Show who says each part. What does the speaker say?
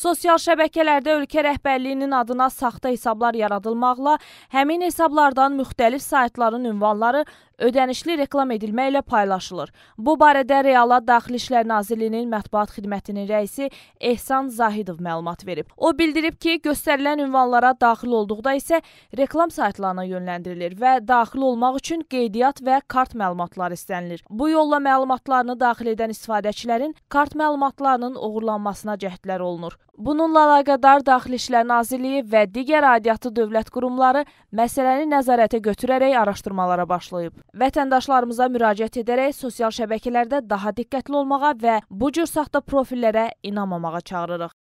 Speaker 1: Sosial şəbəkələrdə ölkə rəhbərliyinin adına saxta hesablar yaradılmaqla həmin hesablardan müxtəlif saytların ünvanları ödənişli reklam edilməklə paylaşılır. Bu barədə Reala Daxili İşlər Nazirliyinin mətbuat xidmətinin rəisi Ehsan Zahidov məlumat verib. O bildirib ki, göstərilən ünvanlara daxil olduqda isə reklam saytlarına yönləndirilir və daxil olmaq üçün qeydiyyat və kart məlumatları istənilir. Bu yolla məlumatlarını daxil edən istifadəçilərin kart məlumatlarının oğurlanmasına cəhdlər olunur. Bununla əlaqədar Daxili İşlər Nazirliyi və digər aidiyyatlı dövlət qurumları məsələni nəzarətə götürərək araşdırmalara başlayıb. Vətəndaşlarımıza müraciət edərək sosial şəbəkələrdə daha diqqətli olmağa və bu cür saxta profillərə inanmamağa çağırırıq.